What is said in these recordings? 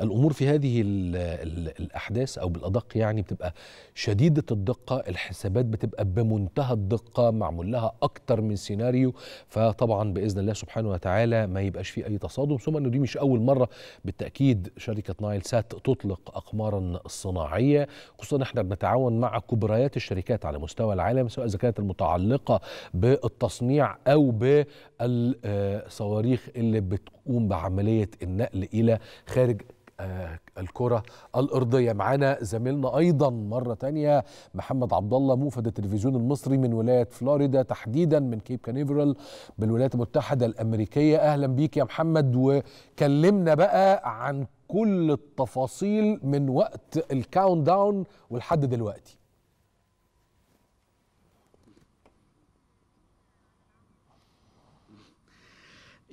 الامور في هذه الـ الـ الاحداث او بالادق يعني بتبقى شديده الدقه الحسابات بتبقى بمنتهى الدقه معمول لها اكتر من سيناريو فطبعا باذن الله سبحانه وتعالى ما يبقاش في اي تصادم ثم انه دي مش اول مره بالتاكيد شركه نايل سات تطلق اقمارا صناعيه خصوصا احنا بنتعاون مع كبريات الشركات على مستوى العالم سواء اذا كانت المتعلقه بالتصنيع او بالصواريخ اللي بتقوم بعمليه النقل الى خارج آه، الكرة الأرضية معانا زميلنا أيضا مرة تانية محمد عبد الله موفد التلفزيون المصري من ولاية فلوريدا تحديدا من كيب كانيفرال بالولايات المتحدة الأمريكية أهلا بيك يا محمد وكلمنا بقى عن كل التفاصيل من وقت الكاونت داون ولحد دلوقتي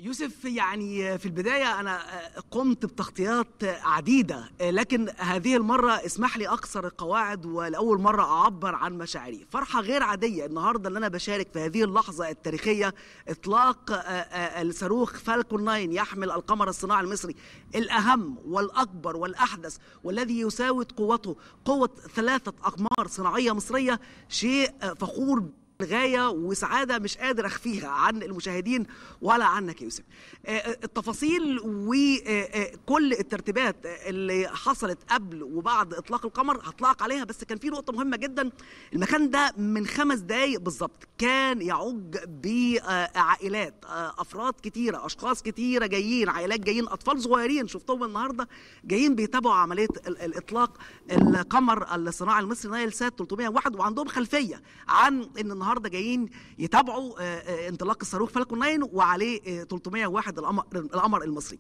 يوسف يعني في البداية أنا آه، قمت بتغطيات عديدة آه، لكن هذه المرة اسمح لي أكسر القواعد ولأول مرة أعبر عن مشاعري فرحة غير عادية النهاردة اللي أنا بشارك في هذه اللحظة التاريخية إطلاق آه، الصاروخ فالكون 9 يحمل القمر الصناعي المصري الأهم والأكبر والأحدث والذي يساوي قوته قوة ثلاثة أقمار صناعية مصرية شيء فخور غايه وسعاده مش قادر اخفيها عن المشاهدين ولا عنك يوسف آه، آه، التفاصيل وكل آه، الترتيبات اللي حصلت قبل وبعد اطلاق القمر هطلعك عليها بس كان في نقطه مهمه جدا المكان ده من خمس دقايق بالظبط كان يعج بعائلات افراد كتيره اشخاص كتيره جايين عائلات جايين اطفال صغيرين شفتهم النهارده جايين بيتابعوا عمليه الاطلاق القمر الصناعي المصري نايل سات 301 وعندهم خلفيه عن ان النهارده جايين يتابعوا آه، آه، انطلاق الصاروخ فالكون 9 وعليه 301 آه، القمر القمر المصري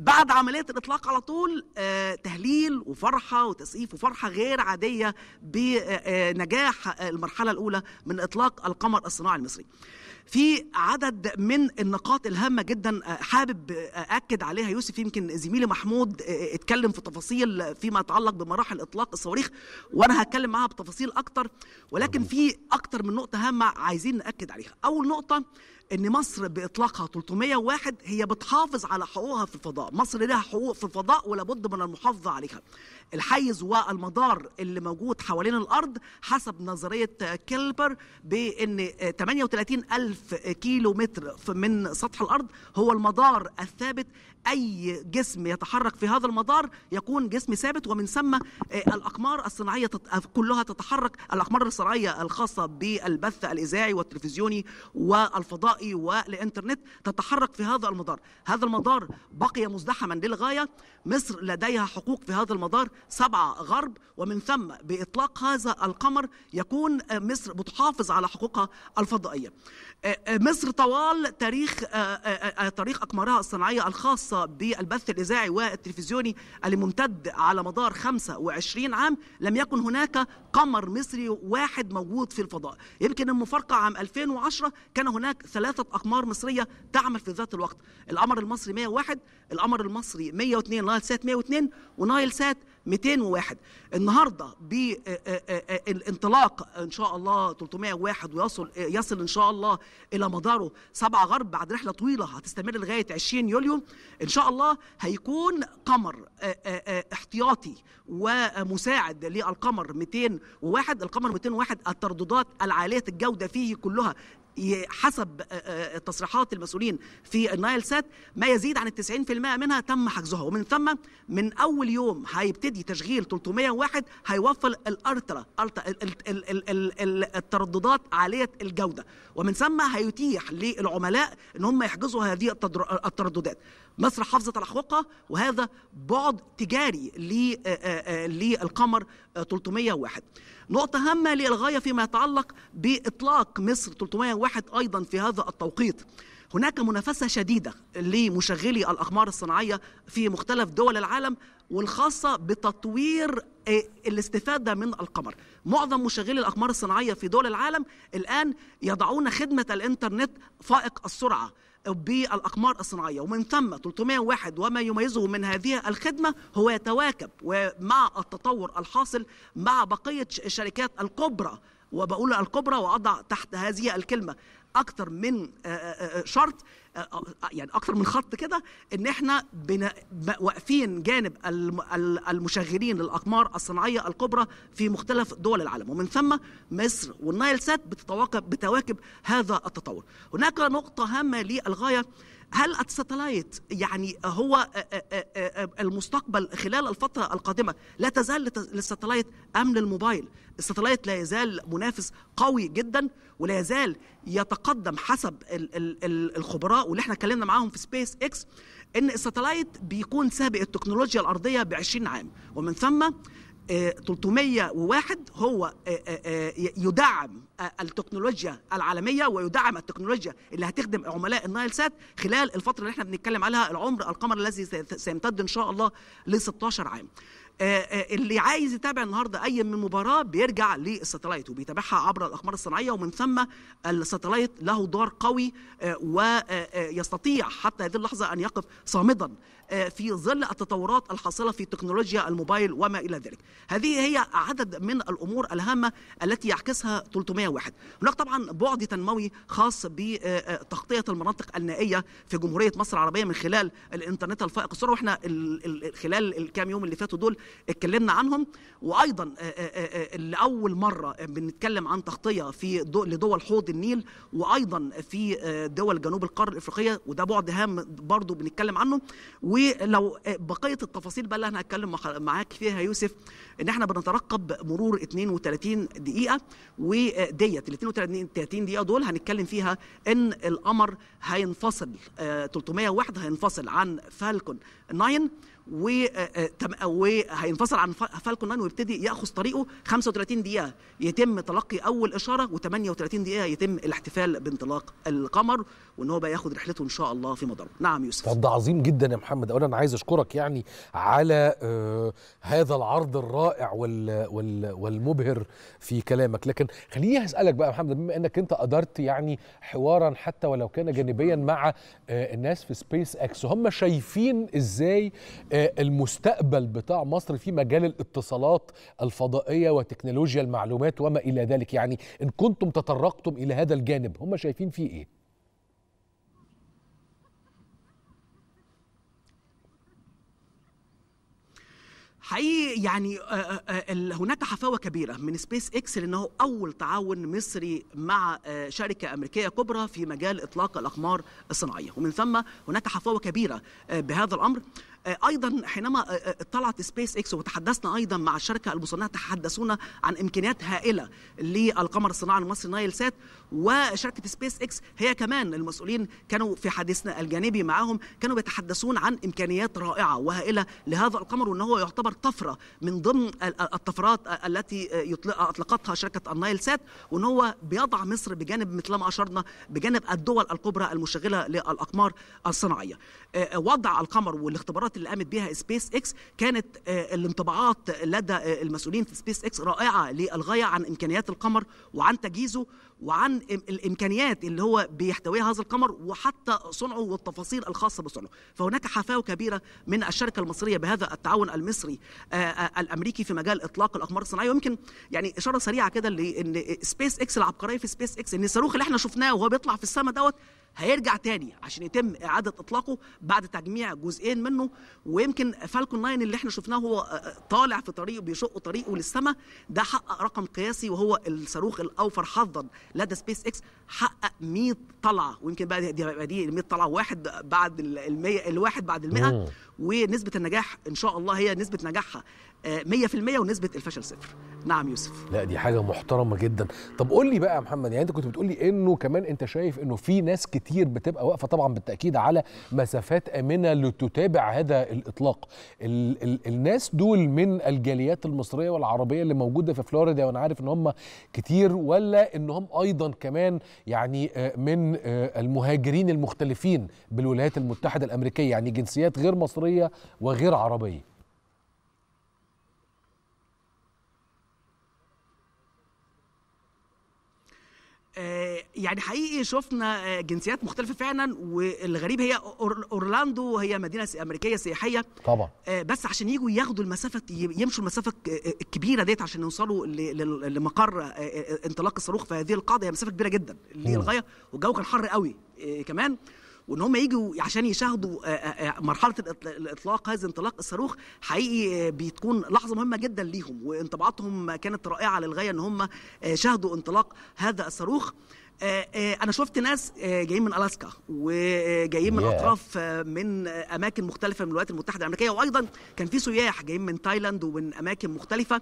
بعد عمليه الاطلاق على طول تهليل وفرحه وتسقيف وفرحه غير عاديه بنجاح المرحله الاولى من اطلاق القمر الصناعي المصري في عدد من النقاط الهامة جدا آه، حابب آه، أكد عليها يوسف يمكن زميلي محمود آه، اتكلم في تفاصيل فيما يتعلق بمراحل إطلاق الصواريخ وأنا هتكلم معاها بتفاصيل أكتر ولكن في أكتر من نقطة هامة عايزين نأكد عليها أول نقطة ان مصر باطلاقها 301 هي بتحافظ على حقوقها في الفضاء مصر لها حقوق في الفضاء ولا بد من المحافظه عليها الحيز والمدار اللي موجود حوالين الارض حسب نظريه كيلبر بان 38 الف ألف كيلو متر من سطح الأرض هو المدار الثابت اي جسم يتحرك في هذا المدار يكون جسم ثابت ومن ثم آه، الاقمار الصناعيه آه، كلها تتحرك الاقمار الصناعيه الخاصه بالبث الاذاعي والتلفزيوني والفضائي والانترنت تتحرك في هذا المدار هذا المدار بقي مزدحما للغايه مصر لديها حقوق في هذا المدار سبعه غرب ومن ثم باطلاق هذا القمر يكون آه، مصر بتحافظ على حقوقها الفضائيه مصر طوال تاريخ تاريخ اقمارها الصناعيه الخاصه الخاصة بالبث الإذاعي والتلفزيوني الممتد على مدار 25 عام لم يكن هناك قمر مصري واحد موجود في الفضاء يمكن المفارقة عام 2010 كان هناك ثلاثة أقمار مصرية تعمل في ذات الوقت القمر المصري 101 القمر المصري 102 نايل سات 102 ونايل سات 201 النهارده بالانطلاق آه، آه، آه، ان شاء الله 301 ويصل يصل ان شاء الله الى مداره 7 غرب بعد رحله طويله هتستمر لغايه 20 يوليو ان شاء الله هيكون قمر احتياطي ومساعد للقمر 201 القمر 201 الترددات العاليه الجوده فيه كلها حسب آه، آه، تصريحات المسؤولين في النايل سات ما يزيد عن 90% منها تم حجزها ومن ثم من اول يوم هيبتدي تشغيل 301 هيوفر الأرترا الترددات عاليه الجوده ومن ثم هيتيح للعملاء ان هم يحجزوا هذه الترددات مصر حافظه على حقوقها وهذا بعد تجاري للقمر 301 نقطة هامة للغاية فيما يتعلق بإطلاق مصر 301 أيضا في هذا التوقيت هناك منافسة شديدة لمشغلي الأقمار الصناعية في مختلف دول العالم والخاصة بتطوير الاستفادة من القمر معظم مشغلي الأقمار الصناعية في دول العالم الآن يضعون خدمة الإنترنت فائق السرعة بالاقمار الصناعيه ومن ثم 301 وما يميزه من هذه الخدمه هو يتواكب ومع التطور الحاصل مع بقيه الشركات الكبرى وبقول الكبرى واضع تحت هذه الكلمه اكثر من شرط يعني اكتر من خط كده ان احنا واقفين جانب المشغلين للاقمار الصناعيه الكبرى في مختلف دول العالم ومن ثم مصر والنايل سات بتتواكب بتواكب هذا التطور هناك نقطه هامه للغايه هل الستلايت يعني هو آه، آه، آه، المستقبل خلال الفترة القادمة لا تزال للستلايت أم للموبايل الستلايت لا يزال منافس قوي جدا ولا يزال يتقدم حسب الخبراء واللي احنا اتكلمنا معاهم في سبيس اكس ان الستلايت بيكون سابق التكنولوجيا الارضيه ب 20 عام ومن ثم 301 آه، هو آه، آه، يدعم التكنولوجيا العالميه ويدعم التكنولوجيا اللي هتخدم عملاء النايل سات خلال الفتره اللي احنا بنتكلم عليها العمر القمر الذي سيمتد ان شاء الله ل 16 عام. اللي عايز يتابع النهارده اي من مباراه بيرجع للساتلايت وبيتابعها عبر الاقمار الصناعيه ومن ثم الساتلايت له دور قوي ويستطيع حتى هذه اللحظه ان يقف صامدا آه، في ظل التطورات الحاصله في تكنولوجيا الموبايل وما الى ذلك هذه هي عدد من الامور الهامه التي يعكسها 301 هناك طبعا بعد تنموي خاص بتغطيه المناطق النائيه في جمهوريه مصر العربيه من خلال الانترنت الفائق السرعه واحنا خلال الكام يوم اللي فاتوا دول اتكلمنا عنهم وايضا آه، آه، لاول مره بنتكلم عن تغطيه في لدول حوض النيل وايضا في دول جنوب القاره الافريقيه وده بعد هام برضه بنتكلم عنه و ولو بقيه التفاصيل بقى اللي انا هتكلم معاك فيها يوسف ان احنا بنترقب مرور 32 دقيقه وديت ال 32 دقيقه دول هنتكلم فيها ان القمر هينفصل 301 آه، هينفصل عن فالكون 9 آه، آه، آه، وهينفصل عن فالكون 9 ويبتدي ياخذ طريقه 35 دقيقه يتم تلقي اول اشاره و38 دقيقه يتم الاحتفال بانطلاق القمر وان هو بقى ياخذ رحلته ان شاء الله في مداره نعم يوسف طب ده عظيم جدا يا محمد اولا انا عايز اشكرك يعني على آه هذا العرض الرائع وال وال والمبهر في كلامك لكن خليني اسالك بقى يا محمد بما انك انت قدرت يعني حوارا حتى ولو كان جانبيا مع آه الناس في سبيس اكس هم شايفين ازاي آه المستقبل بتاع مصر في مجال الاتصالات الفضائيه وتكنولوجيا المعلومات وما الى ذلك يعني ان كنتم تطرقتم الى هذا الجانب هم شايفين فيه ايه حقيقي يعني آه، آه، آه، هناك حفاوه كبيره من سبيس اكس لانه اول تعاون مصري مع شركه امريكيه كبرى في مجال اطلاق الاقمار الصناعيه ومن ثم هناك حفاوه كبيره بهذا الامر آه، ايضا حينما آه، آه، طلعت سبيس اكس وتحدثنا ايضا مع الشركه المصنعه تحدثونا عن امكانيات هائله للقمر الصناعي المصري نايل سات وشركه سبيس اكس هي كمان المسؤولين كانوا في حديثنا الجانبي معاهم كانوا بيتحدثون عن امكانيات رائعه وهائله لهذا القمر وان هو يعتبر طفره من ضمن الطفرات التي اطلقتها شركه النايل سات وان هو بيضع مصر بجانب مثل ما اشرنا بجانب الدول الكبرى المشغله للاقمار الصناعيه وضع القمر والاختبارات الخطوات اللي قامت بها سبيس اكس كانت الانطباعات لدى المسؤولين في سبيس اكس رائعه للغايه عن امكانيات القمر وعن تجهيزه وعن الامكانيات اللي هو بيحتويها هذا القمر وحتى صنعه والتفاصيل الخاصه بصنعه فهناك حفاوه كبيره من الشركه المصريه بهذا التعاون المصري الامريكي في مجال اطلاق الاقمار الصناعيه ويمكن يعني اشاره سريعه كده لان سبيس اكس العبقريه في سبيس اكس ان الصاروخ اللي احنا شفناه وهو بيطلع في السماء دوت هيرجع تاني عشان يتم اعاده اطلاقه بعد تجميع جزئين منه ويمكن فالكون 9 اللي احنا شفناه هو آه، آه، طالع في طريقه بيشق طريقه للسماء ده حقق رقم قياسي وهو الصاروخ الاوفر حظا لدى سبيس اكس حقق 100 طلعه ويمكن بقى دي دي ال 100 طلعه واحد بعد ال 100 الواحد بعد ال 100 ونسبه النجاح ان شاء الله هي نسبه نجاحها 100% آه، ونسبه الفشل صفر نعم يوسف لا دي حاجه محترمه جدا طب قول لي بقى يا محمد يعني انت كنت بتقول لي انه كمان انت شايف انه في ناس كتير بتبقى واقفه طبعا بالتاكيد على مسافات امنه لتتابع هذا الاطلاق ال ال الناس دول من الجاليات المصريه والعربيه اللي موجوده في فلوريدا وانا عارف ان هم كتير ولا ان هم ايضا كمان يعني آه، من آه، المهاجرين المختلفين بالولايات المتحده الامريكيه يعني جنسيات غير مصريه وغير عربيه يعني حقيقي شفنا آه، جنسيات مختلفه فعلا والغريب هي اورلاندو هي مدينه امريكيه سياحيه طبعا آه، بس عشان يجوا ياخدوا المسافه يمشوا المسافه الكبيره ديت عشان يوصلوا لمقر آه، انطلاق الصاروخ في هذه القاعده هي مسافه كبيره جدا للغايه والجو كان حر قوي كمان وان هم يجوا عشان يشاهدوا مرحله الاطلاق هذا انطلاق الصاروخ حقيقي بتكون لحظه مهمه جدا ليهم وانطباعاتهم كانت رائعه للغايه ان هم شاهدوا انطلاق هذا الصاروخ آه، آه، انا شفت ناس آه، جايين من الاسكا وجايين من yeah. اطراف من اماكن مختلفه من الولايات المتحده الامريكيه وايضا كان في سياح جايين من تايلاند ومن اماكن مختلفه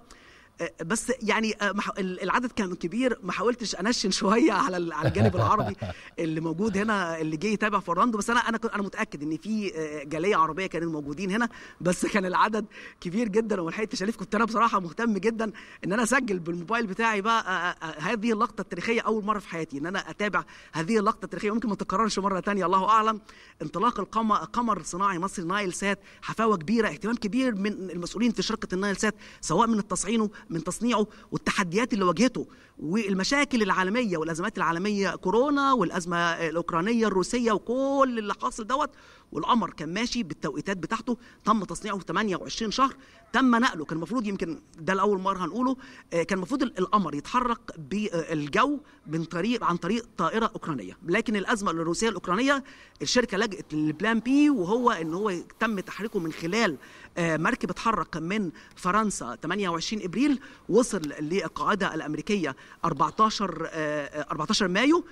آه، بس يعني آه، العدد كان كبير ما حاولتش انشن شويه على على الجانب العربي اللي موجود هنا اللي جه يتابع فرناندو بس انا انا انا متاكد ان في آه، جاليه عربيه كانوا موجودين هنا بس كان العدد كبير جدا وما لحقتش كنت انا بصراحه مهتم جدا ان انا اسجل بالموبايل بتاعي بقى هذه اللقطه التاريخيه اول مره في حياتي ان انا اتابع هذه اللقطه التاريخيه ممكن ما تتكررش مره ثانيه الله اعلم انطلاق القمر قمر صناعي مصري نايل سات حفاوه كبيره اهتمام كبير من المسؤولين في شركه النايل سات سواء من التصعينه من تصنيعه والتحديات اللي واجهته والمشاكل العالميه والازمات العالميه كورونا والازمه الاوكرانيه الروسيه وكل اللي حاصل دوت والقمر كان ماشي بالتوقيتات بتاعته تم تصنيعه في 28 شهر تم نقله كان المفروض يمكن ده لاول مره هنقوله آه، كان المفروض القمر يتحرك بالجو من طريق عن طريق طائره اوكرانيه لكن الازمه الروسيه الاوكرانيه الشركه لجأت للبلان بي وهو ان هو تم تحريكه من خلال آه، مركب اتحرك من فرنسا 28 ابريل وصل للقاعده الامريكيه 14 14 آه، مايو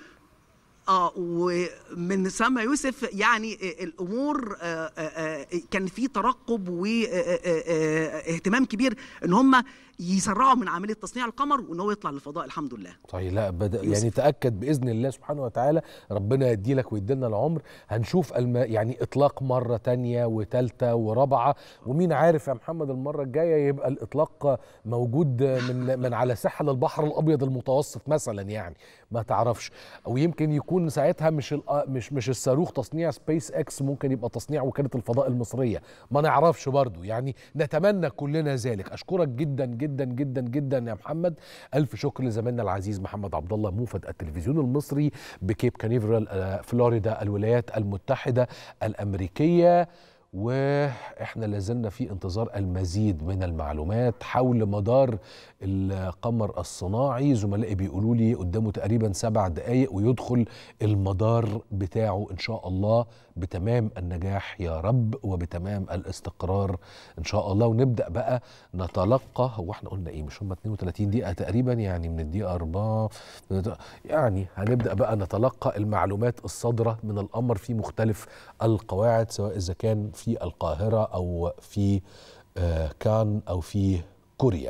اه ومن سما يوسف يعني الامور آه، آه، آه، كان في ترقب واهتمام كبير ان هم يسرعوا من عمليه تصنيع القمر وان هو يطلع للفضاء الحمد لله طيب لا بدا يوسف. يعني تاكد باذن الله سبحانه وتعالى ربنا يدي لك ويدينا العمر هنشوف الم... يعني اطلاق مره تانية وثالثه ورابعه ومين عارف يا محمد المره الجايه يبقى الاطلاق موجود من من على ساحل البحر الابيض المتوسط مثلا يعني ما تعرفش او يمكن يكون ساعتها مش ال... مش مش الصاروخ تصنيع سبيس اكس ممكن يبقى تصنيع وكاله الفضاء المصريه ما نعرفش برضو يعني نتمنى كلنا ذلك اشكرك جدا جدا جدا جدا جدا يا محمد الف شكر لزميلنا العزيز محمد عبد الله موفد التلفزيون المصري بكيب كانيفرال آه، فلوريدا الولايات المتحده الامريكيه واحنا لازلنا في انتظار المزيد من المعلومات حول مدار القمر الصناعي زملائي بيقولوا لي قدامه تقريبا سبع دقايق ويدخل المدار بتاعه ان شاء الله بتمام النجاح يا رب وبتمام الاستقرار ان شاء الله ونبدا بقى نتلقى هو احنا قلنا ايه مش هم 32 دقيقه تقريبا يعني من الدقيقه 4 يعني هنبدا بقى نتلقى المعلومات الصادره من القمر في مختلف القواعد سواء اذا كان في القاهرة أو في آه، كان أو في كوريا